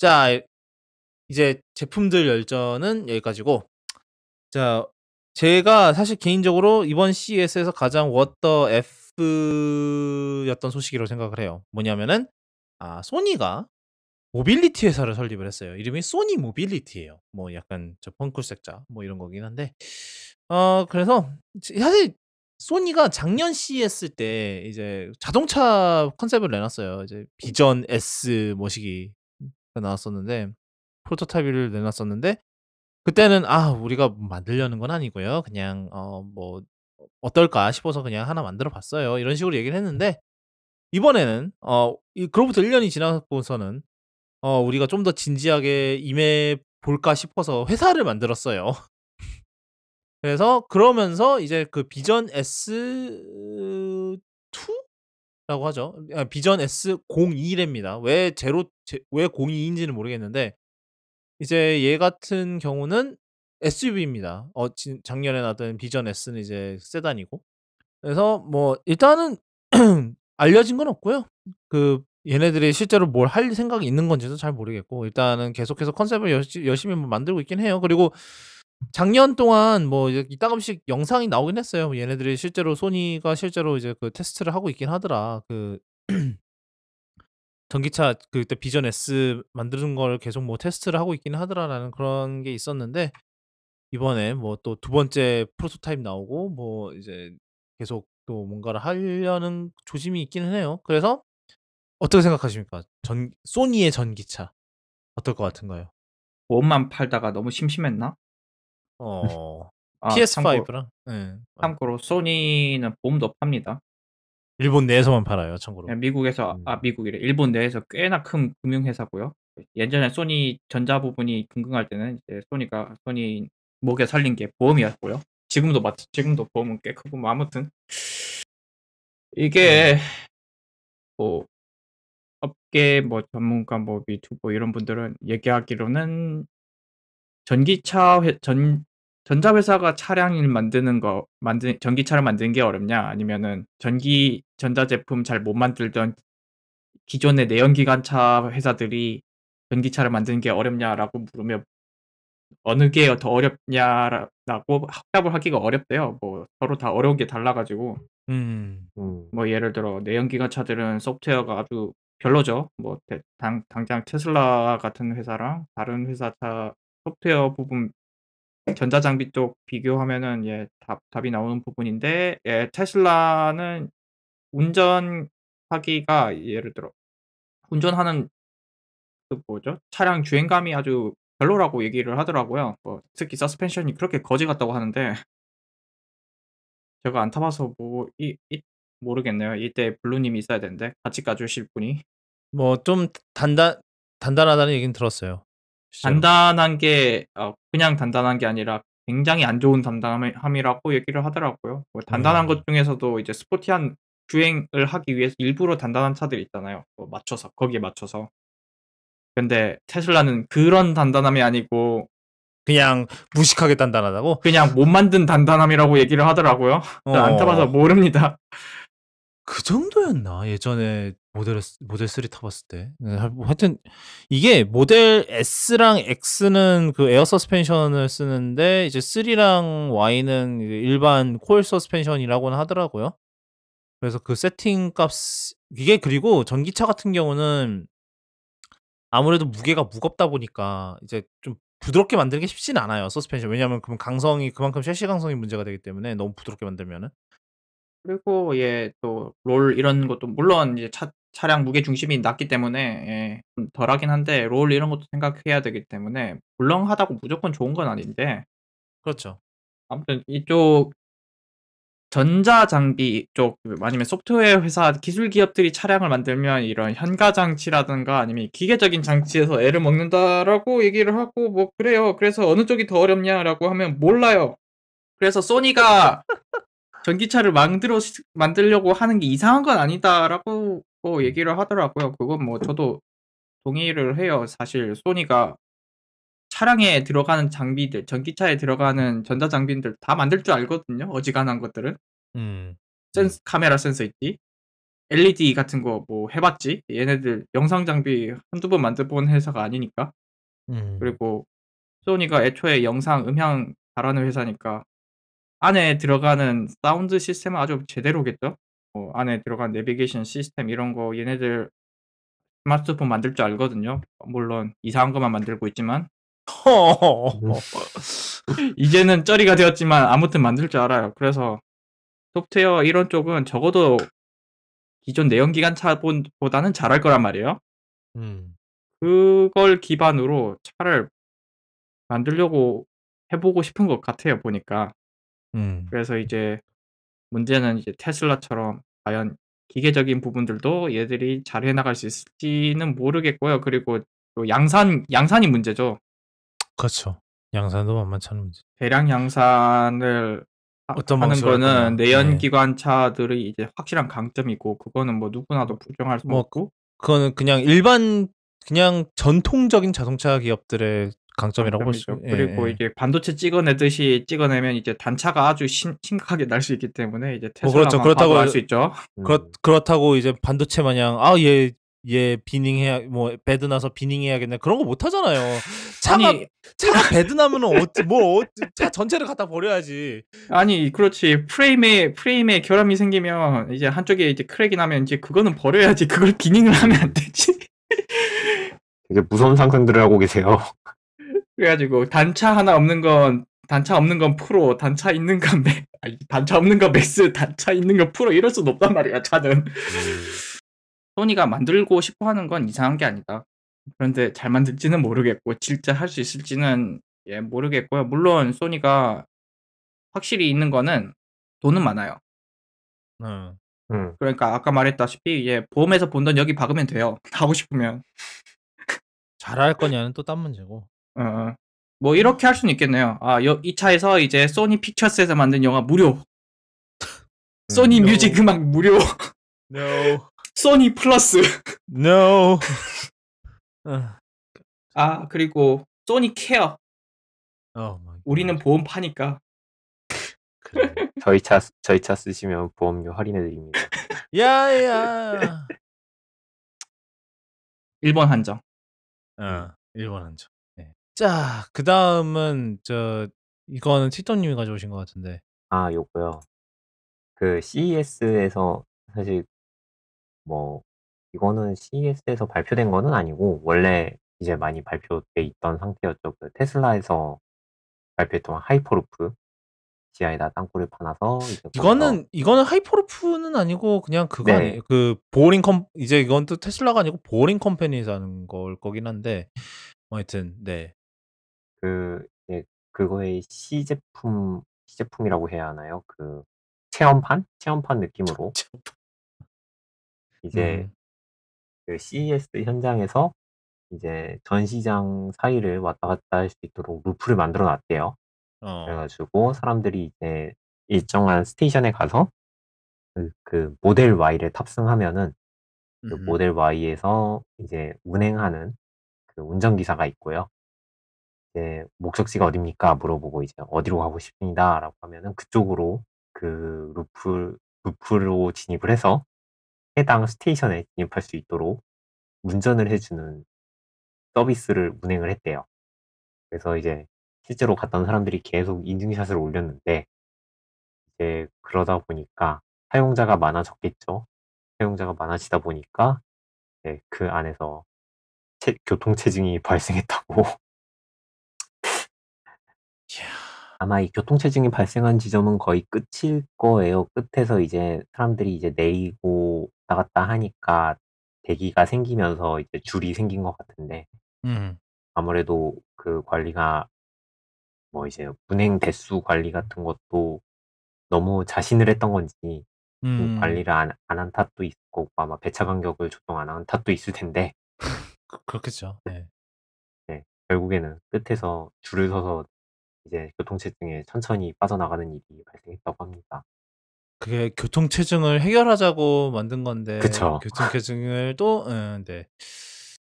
자, 이제 제품들 열전은 여기까지고. 자, 제가 사실 개인적으로 이번 CES에서 가장 워터 F였던 소식이라고 생각을 해요. 뭐냐면은 아, 소니가 모빌리티 회사를 설립을 했어요. 이름이 소니 모빌리티예요. 뭐 약간 저펑크색자뭐 이런 거긴 한데 어 그래서 사실 소니가 작년 CES 때 이제 자동차 컨셉을 내놨어요. 이제 비전 S 뭐시기 나왔었는데 프로토타입을 내놨었는데 그때는 아 우리가 만들려는 건 아니고요. 그냥 어 뭐 어떨까 싶어서 그냥 하나 만들어 봤어요. 이런 식으로 얘기를 했는데 이번에는 어 그로부터 1년이 지나고서는 어 우리가 좀 더 진지하게 임해 볼까 싶어서 회사를 만들었어요. 그래서 그러면서 이제 그 비전 S 라고 하죠. 어, 비전 S02랍니다. 왜 제로 제, 왜 02인지는 모르겠는데 이제 얘 같은 경우는 SUV입니다. 어, 작년에 나왔던 비전 S는 이제 세단이고. 그래서 뭐 일단은 알려진 건 없고요. 그 얘네들이 실제로 뭘 할 생각이 있는 건지도 잘 모르겠고 일단은 계속해서 컨셉을 열시, 열심히 뭐 만들고 있긴 해요. 그리고 작년 동안 뭐이따금씩 영상이 나오긴 했어요. 뭐 얘네들이 실제로 소니가 실제로 이제 그 테스트를 하고 있긴 하더라. 그 전기차 그때 비전 S 만드는 걸 계속 뭐 테스트를 하고 있긴 하더라라는 그런 게 있었는데 이번에 뭐 또 두 번째 프로토타입 나오고 뭐 이제 계속 또 뭔가를 하려는 조짐이 있기는 해요. 그래서 어떻게 생각하십니까? 전 소니의 전기차 어떨 것 같은가요? 원만 팔다가 너무 심심했나? 어. 아, PS5랑. 네. 예, 참고로 소니는 봄도 팝니다. 일본 내에서만 팔아요, 참고로. 네, 미국에서 음. 아 미국이래. 일본 내에서 꽤나 큰 금융회사고요. 예전에 소니 전자 부분이 금융할 때는 이제 소니가 소니 목에 살린 게 보험이었고요. 지금도 맞치 지금도 보험은 꽤 크고 뭐 아무튼 이게 네. 뭐 업계 뭐 전문가 뭐 유튜브 이런 분들은 얘기하기로는 전기차 회, 전 전자회사가 차량을 만드는 거 만드 전기차를 만드는 게 어렵냐? 아니면은 전기 전자제품 잘 못 만들던 기존의 내연기관차 회사들이 전기차를 만드는 게 어렵냐라고 물으면 어느 게 더 어렵냐라고 합답을 하기가 어렵대요. 뭐 서로 다 어려운 게 달라가지고. 음. 음. 뭐 예를 들어 내연기관차들은 소프트웨어가 아주 별로죠. 뭐 당, 당장 테슬라 같은 회사랑 다른 회사 차 소프트웨어 부분 전자장비 쪽 비교하면은 예, 답, 답이 나오는 부분인데 예, 테슬라는 운전하기가 예를 들어 운전하는 그 뭐죠? 차량 주행감이 아주 별로라고 얘기를 하더라고요. 뭐, 특히 서스펜션이 그렇게 거지 같다고 하는데 제가 안 타봐서 뭐 이, 이 모르겠네요. 이때 블루님이 있어야 되는데 같이 가주실 분이 뭐 좀 단단 단단하다는 얘기는 들었어요. 단단한 게 어, 그냥 단단한 게 아니라 굉장히 안 좋은 단단함이라고 얘기를 하더라고요. 뭐 단단한 음. 것 중에서도 이제 스포티한 주행을 하기 위해서 일부러 단단한 차들이 있잖아요. 뭐 맞춰서 거기에 맞춰서. 근데 테슬라는 그런 단단함이 아니고 그냥 무식하게 단단하다고? 그냥 못 만든 단단함이라고 얘기를 하더라고요. 어. 안 타봐서 모릅니다. 그 정도였나? 예전에 모델 S, 모델 3 타봤을 때. 네, 하- 여튼 이게 모델 S랑 X는 그 에어 서스펜션을 쓰는데 이제 3랑 Y는 일반 코일 서스펜션이라고는 하더라고요. 그래서 그 세팅 값 이게 그리고 전기차 같은 경우는 아무래도 무게가 무겁다 보니까 이제 좀 부드럽게 만들기 쉽진 않아요 서스펜션 왜냐하면 그 강성이 그만큼 셰시 강성이 문제가 되기 때문에 너무 부드럽게 만들면은 그리고 예또 롤 이런 것도 물론 이제 차 차량 무게 중심이 낮기 때문에 예, 덜하긴 한데 롤 이런 것도 생각해야 되기 때문에 물렁하다고 무조건 좋은 건 아닌데 그렇죠. 아무튼 이쪽 전자 장비 쪽 아니면 소프트웨어 회사 기술 기업들이 차량을 만들면 이런 현가 장치라든가 아니면 기계적인 장치에서 애를 먹는다라고 얘기를 하고 뭐 그래요. 그래서 어느 쪽이 더 어렵냐라고 하면 몰라요. 그래서 소니가 전기차를 만들어 만들려고 하는 게 이상한 건 아니다라고 고 뭐 얘기를 하더라고요. 그건 뭐 저도 동의를 해요. 사실 소니가 차량에 들어가는 장비들, 전기차에 들어가는 전자 장비들 다 만들 줄 알거든요. 어지간한 것들은. 음. 센스, 카메라 센서 있지. LED 같은 거 뭐 해봤지. 얘네들 영상 장비 한두 번 만들본 회사가 아니니까. 음. 그리고 소니가 애초에 영상, 음향 잘하는 회사니까 안에 들어가는 사운드 시스템은 아주 제대로겠죠? 뭐 안에 들어간 내비게이션 시스템 이런 거 얘네들 스마트폰 만들 줄 알거든요. 물론 이상한 것만 만들고 있지만 이제는 쩌리가 되었지만 아무튼 만들 줄 알아요. 그래서 소프트웨어 이런 쪽은 적어도 기존 내연기관 차보다는 잘할 거란 말이에요. 음. 그걸 기반으로 차를 만들려고 해보고 싶은 것 같아요 보니까. 음. 그래서 이제 문제는 이제 테슬라처럼 과연 기계적인 부분들도 얘들이 잘 해나갈 수 있을지는 모르겠고요. 그리고 또 양산, 양산이 문제죠. 그렇죠. 양산도 만만치않은 문제. 대량 양산을 어떤 하는 거는 네. 내연기관차들의 네. 이제 확실한 강점이고 그거는 뭐 누구나도 부정할 수 뭐, 없고 그거는 그냥 일반 그냥 전통적인 자동차 기업들의 강점이라고 볼 수. 있죠. 예, 그리고 예. 이게 반도체 찍어내듯이 찍어내면 이제 단차가 아주 심, 심각하게 날 수 있기 때문에 이제 뭐 그렇죠. 테슬라만 어, 그렇죠. 그렇다고 할수 있죠. 음. 그렇 그렇다고 이제 반도체 마냥 아얘 예, 비닝해야 뭐 배드 나서 비닝해야겠네 그런 거 못 하잖아요. 차가 아니, 차가 배드 나면은 어찌 뭐차 전체를 갖다 버려야지. 아니 그렇지 프레임에 프레임에 결함이 생기면 이제 한쪽에 이제 크랙이 나면 이제 그거는 버려야지 그걸 비닝을 하면 안 되지. 이제 무서운 상상들을 하고 계세요. 그래가지고 단차 하나 없는 건 단차 없는 건 프로, 단차 있는 건 맥, 아니, 단차 없는 건 맥스, 단차 있는 건 프로 이럴 수는 없단 말이야, 차는. 음. 소니가 만들고 싶어 하는 건 이상한 게 아니다. 그런데 잘 만들지는 모르겠고, 진짜 할 수 있을지는 예, 모르겠고요. 물론 소니가 확실히 있는 거는 돈은 많아요. 음. 음. 그러니까 아까 말했다시피 예, 보험에서 본 돈 여기 박으면 돼요. 하고 싶으면. 잘할 거냐는 또 딴 문제고. 어, 어. 뭐 이렇게 할 수는 있겠네요. 아, 이 차에서 이제 소니 픽처스에서 만든 영화 무료. 음, 소니 no. 뮤직 음악 무료. No. 소니 플러스. No. 아, 그리고 소니 케어. Oh 우리는 보험 파니까. 그래. 저희 차 저희 차 쓰시면 보험료 할인해 드립니다. 야야. 일본 한정. 어, 일본 한정. 자 그다음은 저 이거는 티토님이 가져오신 것 같은데. 아 요거요. 그 CES에서 사실 뭐 이거는 CES에서 발표된 거는 아니고 원래 이제 많이 발표돼 있던 상태였죠. 그 테슬라에서 발표했던 하이퍼루프. 지하에다 땅굴을 파놔서 이제 거기서 이거는 이거는 하이퍼루프는 아니고 그냥 그거 네. 아니에요. 그 그보링컴 이제 이건 또 테슬라가 아니고 보링 컴퍼니에서 하는 걸 거긴 한데 뭐 하여튼 네. 그예 그거의 시제품 시제품이라고 해야 하나요? 그 체험판? 체험판 느낌으로 이제 음. 그 CES 현장에서 이제 전시장 사이를 왔다 갔다 할 수 있도록 루프를 만들어 놨대요. 어. 그래가지고 사람들이 이제 일정한 스테이션에 가서 그, 그 모델 Y를 탑승하면은 그 모델 Y에서 이제 운행하는 그 운전기사가 있고요. 이제 목적지가 어딥니까? 물어보고 이제 어디로 가고 싶습니다라고 하면은 그쪽으로 그 루프 루프로 진입을 해서 해당 스테이션에 진입할 수 있도록 운전을 해주는 서비스를 운행을 했대요. 그래서 이제 실제로 갔던 사람들이 계속 인증샷을 올렸는데 이제 그러다 보니까 사용자가 많아졌겠죠. 사용자가 많아지다 보니까 그 안에서 교통체증이 발생했다고 아마 이 교통체증이 발생한 지점은 거의 끝일 거예요. 끝에서 이제 사람들이 이제 내리고 나갔다 하니까 대기가 생기면서 이제 줄이 생긴 것 같은데 음. 아무래도 그 관리가 뭐 이제 운행 대수 관리 같은 것도 너무 자신을 했던 건지 음. 관리를 안, 안한 탓도 있을 거고 아마 배차 간격을 조정 안 한 탓도 있을 텐데 그, 렇겠죠 예. 네. 결국에는 끝에서 줄을 서서 이제 교통체증에 천천히 빠져나가는 일이 발생했다고 합니다. 그게 교통체증을 해결하자고 만든 건데 그쵸. 교통체증을 또 음, 네.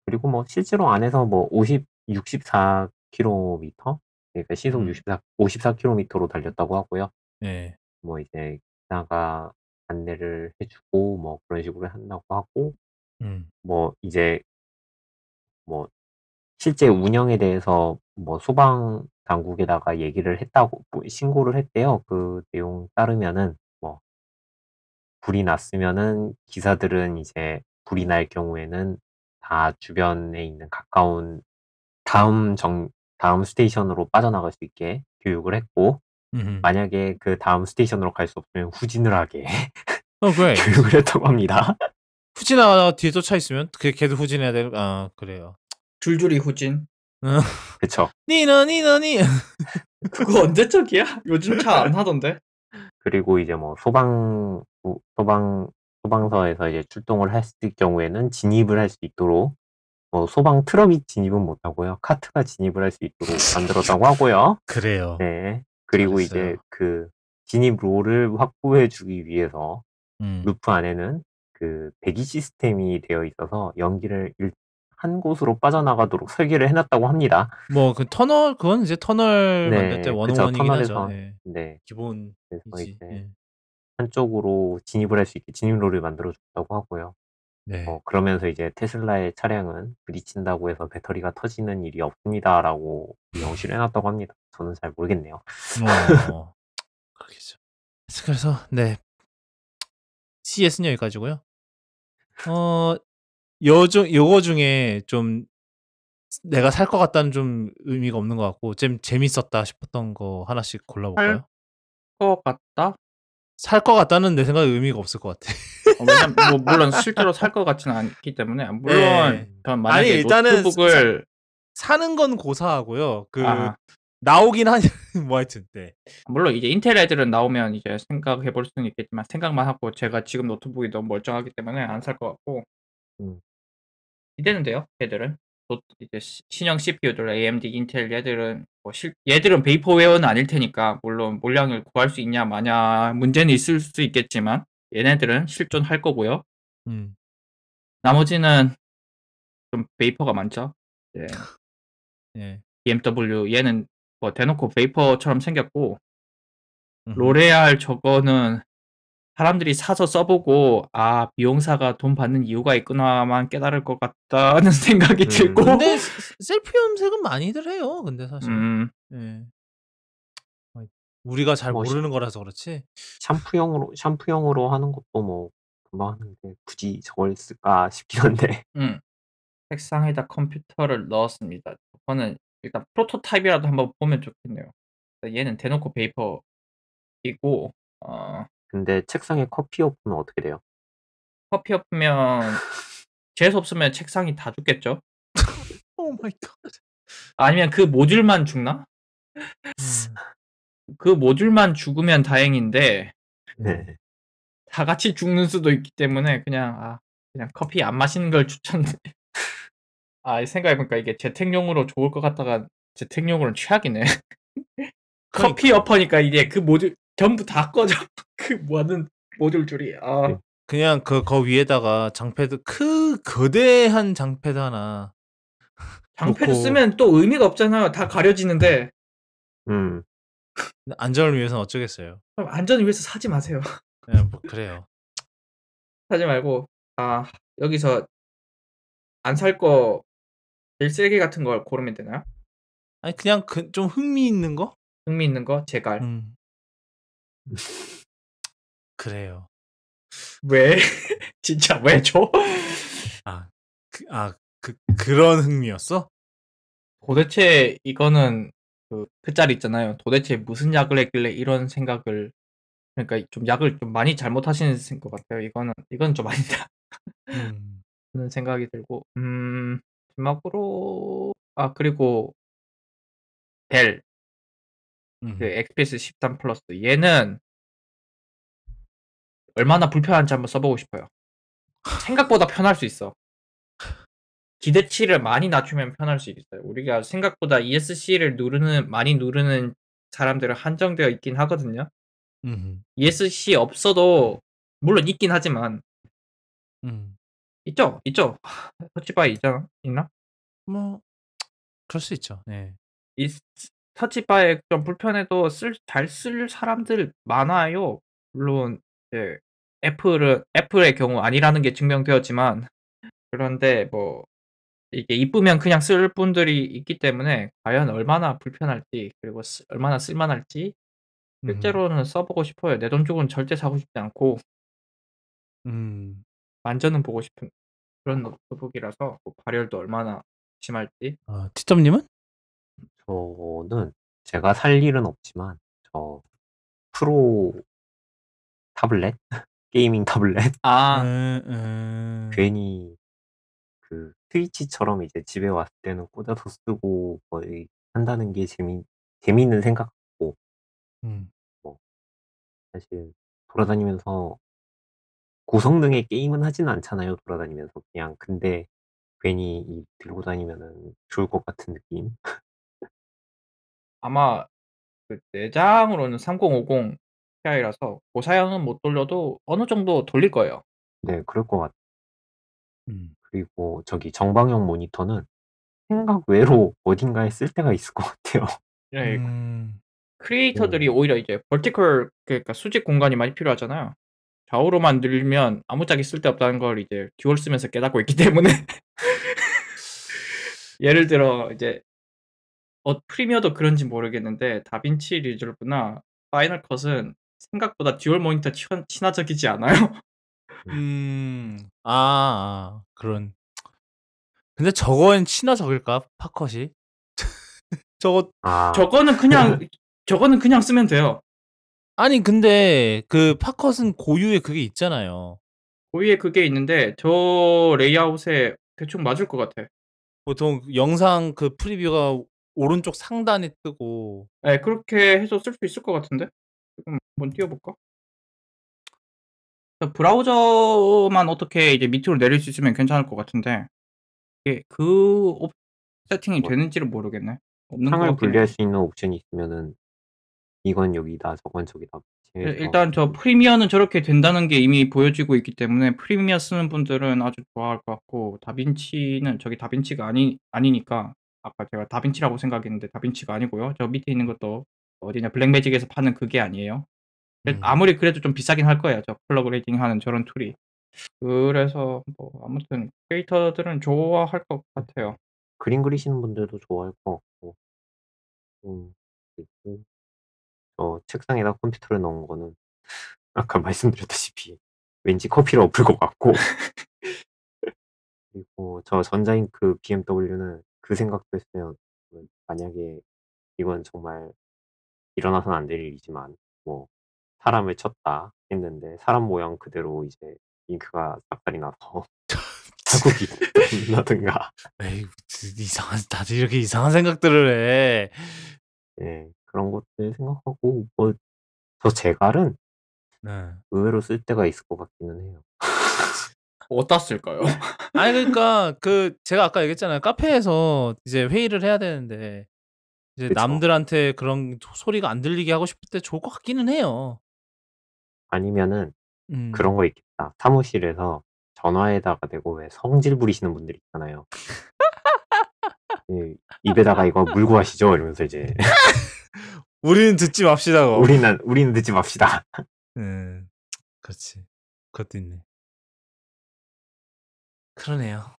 그리고 뭐 실제로 안에서 뭐 50, 64km? 그러니까 시속 64, 음. 54km로 달렸다고 하고요. 네. 뭐 이제 기사가 안내를 해주고 뭐 그런 식으로 한다고 하고 음. 뭐 이제 뭐 실제 운영에 대해서 뭐 소방 당국에다가 얘기를 했다고 뭐 신고를 했대요. 그 내용 따르면은 뭐 불이 났으면은 기사들은 이제 불이 날 경우에는 다 주변에 있는 가까운 다음 정 다음 스테이션으로 빠져나갈 수 있게 교육을 했고 음흠. 만약에 그 다음 스테이션으로 갈 수 없으면 후진을 하게 oh, 교육을 했다고 합니다. 후진하다 가 뒤에 쫓아 있으면 그 걔도 후진해야 될. 아 그래요. 줄줄이 후진. 어. 그쵸. 니너 니너 니. 그거 언제적이야? 요즘 잘 안 하던데. 그리고 이제 뭐 소방 소방 소방서에서 이제 출동을 할 경우에는 진입을 할 수 있도록 뭐 소방 트럭이 진입은 못 하고요. 카트가 진입을 할 수 있도록 만들었다고 하고요. 그래요. 네. 그리고 잘했어요. 이제 그 진입 롤을 확보해 주기 위해서 음. 루프 안에는 그 배기 시스템이 되어 있어서 연기를 한 곳으로 빠져나가도록 설계를 해놨다고 합니다. 뭐 그 터널 그건 이제 터널 네, 만들 때 원어원이긴 하죠. 예. 네. 네. 기본 이제 네. 한쪽으로 진입을 할 수 있게 진입로를 만들어줬다고 하고요. 네. 어, 그러면서 이제 테슬라의 차량은 부딪힌다고 해서 배터리가 터지는 일이 없습니다라고 명시를 해놨다고 합니다. 저는 잘 모르겠네요. 어, 그렇겠죠. 그래서 네 CS는 여기까지고요. 어 요중 요거 중에 좀 내가 살 것 같다는 좀 의미가 없는 것 같고 좀 재밌었다 싶었던 거 하나씩 골라볼까요? 것 같다? 살 것 같다는 내 생각에 의미가 없을 것 같아. 어, 왜냐면 뭐 물론 실제로 살 것 같지는 않기 때문에 물론 네. 전 만약에 아니, 일단은 노트북을 사, 는건 고사하고요. 그 아. 나오긴 하냐 뭐 하여튼 네. 물론 이제 인텔 애들은 나오면 이제 생각해 볼 수는 있겠지만 생각만 하고 제가 지금 노트북이 너무 멀쩡하기 때문에 안 살 것 같고 음. 기대는데요. 얘들은 이제 신형 CPU들, AMD, 인텔 얘들은 뭐 실, 얘들은 베이퍼웨어는 아닐 테니까 물론 물량을 구할 수 있냐 마냐 문제는 있을 수 있겠지만 얘네들은 실존할 거고요. 음. 나머지는 좀 베이퍼가 많죠. 네. 예. 예. BMW 얘는 뭐 대놓고 베이퍼처럼 생겼고 음. 로레알 저거는 사람들이 사서 써보고 '아 미용사가 돈 받는 이유가 있구나.'만 깨달을 것 같다는 생각이 음. 들고 근데 셀프 염색은 많이들 해요. 근데 사실. 음. 예. 우리가 잘뭐 모르는 거라서 그렇지. 샴푸용으로 샴푸용으로 하는 것도 뭐 금방 하는데 굳이 저걸 쓸까 싶긴 한데. 음. 책상에다 컴퓨터를 넣었습니다. 저거는 일단 프로토타입이라도 한번 보면 좋겠네요. 얘는 대놓고 베이퍼이고 어 근데 책상에 커피 엎으면 어떻게 돼요? 커피 엎으면 재수 없으면 책상이 다 죽겠죠? 오 마이 갓. 아니면 그 모듈만 죽나? 음. 그 모듈만 죽으면 다행인데 네. 다 같이 죽는 수도 있기 때문에 그냥 아 그냥 커피 안 마시는 걸 추천해. 아 생각해보니까 이게 재택용으로 좋을 것 같다가 재택용으로는 최악이네. 커피 엎으니까 이제 그 모듈 전부 다 꺼져. 그 뭐하는 모듈 줄이. 아. 그 그냥 그 거 위에다가 장패드 크 거대한 장패드 하나. 장패드 놓고. 쓰면 또 의미가 없잖아. 다 가려지는데. 음. 안전을 위해서 어쩌겠어요. 그럼 안전을 위해서 사지 마세요. 그뭐 그래요. 사지 말고 아 여기서 안 살 거 제일 쓰레 같은 걸 고르면 되나요? 아니 그냥 그, 좀 흥미 있는 거? 흥미 있는 거 제갈. 음. 그래요. 왜? 진짜 왜 줘? 아, 그, 아, 그, 그런 흥미였어? 도대체 이거는 그그짤리 있잖아요. 도대체 무슨 약을 했길래 이런 생각을 그러니까 좀 약을 좀 많이 잘못하시는 것 같아요. 이거는 이건 좀 아니다. 음. 는 생각이 들고 음 마지막으로 아 그리고 벨그 엑스피스 13 플러스 얘는 얼마나 불편한지 한번 써보고 싶어요. 생각보다 편할 수 있어. 기대치를 많이 낮추면 편할 수 있어요. 우리가 생각보다 ESC를 누르는 많이 누르는 사람들은 한정되어 있긴 하거든요. 음. ESC 없어도 물론 있긴 하지만 음. 있죠, 있죠. 터치바이 있잖아, 있나? 뭐 그럴 수 있죠. 네. 예. 있, 터치바에 좀 불편해도 쓸잘쓸 사람들 많아요. 물론 이제 애플은 애플의 경우 아니라는 게 증명되었지만 그런데 뭐 이게 이쁘면 그냥 쓸 분들이 있기 때문에 과연 얼마나 불편할지 그리고 쓰, 얼마나 쓸만할지 음. 실제로는 음. 써보고 싶어요. 내 돈 주고는 절대 사고 싶지 않고 음. 만져는 보고 싶은 그런 노트북이라서 뭐 발열도 얼마나 심할지. 아, 티점님은? 저는 제가 살 일은 없지만 저 프로 타블렛? 게이밍 타블렛? 아. 음, 음. 괜히 그 트위치처럼 이제 집에 왔을 때는 꽂아서 쓰고 거의 한다는 게 재미 재미있는 생각고 음. 뭐 사실 돌아다니면서 고성능의 게임은 하진 않잖아요 돌아다니면서 그냥 근데 괜히 이 들고 다니면은 좋을 것 같은 느낌 아마 그 내장으로는 3050 Ti라서 고 그 사양은 못 돌려도 어느 정도 돌릴 거예요. 네, 그럴 것 같아요. 음. 그리고 저기 정방형 모니터는 생각 외로 어딘가에 쓸 때가 있을 것 같아요. 예. 예. 음. 크리에이터들이 네. 오히려 이제 벌티컬 그러니까 수직 공간이 많이 필요하잖아요. 좌우로만 늘면 아무짝에 쓸데없다는 걸 이제 듀얼 쓰면서 깨닫고 있기 때문에 예를 들어 이제 어 프리미어도 그런지 모르겠는데 다빈치 리졸브나 파이널 컷은 생각보다 듀얼 모니터 친 친화적이지 않아요. 음. 아, 아 그런. 근데 저건 친화적일까? 파컷이? 저거 아. 저거는 그냥 저거는 그냥 쓰면 돼요. 아니 근데 그 파컷은 고유의 그게 있잖아요. 고유의 그게 있는데 저 레이아웃에 대충 맞을 것 같아. 보통 영상 그 프리뷰가 오른쪽 상단에 뜨고 예 그렇게 해서 쓸 수 있을 것 같은데. 지금 한번 띄워 볼까? 브라우저만 어떻게 이제 밑으로 내릴 수 있으면 괜찮을 것 같은데 이게 그 세팅이 뭐. 되는지를 모르겠네. 없는 것 창을 분리할 수 있는 옵션이 있으면은 이건 여기다 저건 저기다 일- 일단 저 프리미어는 저렇게 된다는 게 이미 보여지고 있기 때문에 프리미어 쓰는 분들은 아주 좋아할 것 같고 다빈치는 저기 다빈치가 아니 아니니까 아까 제가 다빈치라고 생각했는데 다빈치가 아니고요. 저 밑에 있는 것도 어디냐 블랙매직에서 파는 그게 아니에요. 음. 아무리 그래도 좀 비싸긴 할 거예요. 저 플러그 레이딩 하는 저런 툴이. 그래서 뭐 아무튼 크리에이터들은 좋아할 것 음. 같아요. 그림 그리시는 분들도 좋아할 것 같고. 음. 어, 책상에다 컴퓨터를 넣은 거는 아까 말씀드렸다시피 왠지 커피를 엎을 것 같고 그리고 저 전자잉크 BMW는 그 생각도 했어요. 만약에 이건 정말 일어나선안 될 일이지만 뭐 사람을 쳤다 했는데 사람 모양 그대로 이제 잉크가 싹살이 나서 자국이 나든가 에이, 이상한 다들 이렇게 이상한 생각들을 해. 예, 그런 것들 생각하고 뭐저 제갈은 네. 의외로 쓸 때가 있을 것 같기는 해요. 어디다 쓸까요? 아니 그러니까 그 제가 아까 얘기했잖아요. 카페에서 이제 회의를 해야 되는데 이제 그쵸? 남들한테 그런 소리가 안 들리게 하고 싶을 때 좋을 것 같기는 해요. 아니면은 음. 그런 거 있겠다. 사무실에서 전화에다가 대고 왜 성질 부리시는 분들 있잖아요. 예, 입에다가 이거 물고 하시죠 이러면서 이제 우리는 듣지 맙시다. 우리는 우리는 듣지 맙시다. 음, 그렇지. 그것도 있네. 그러네요.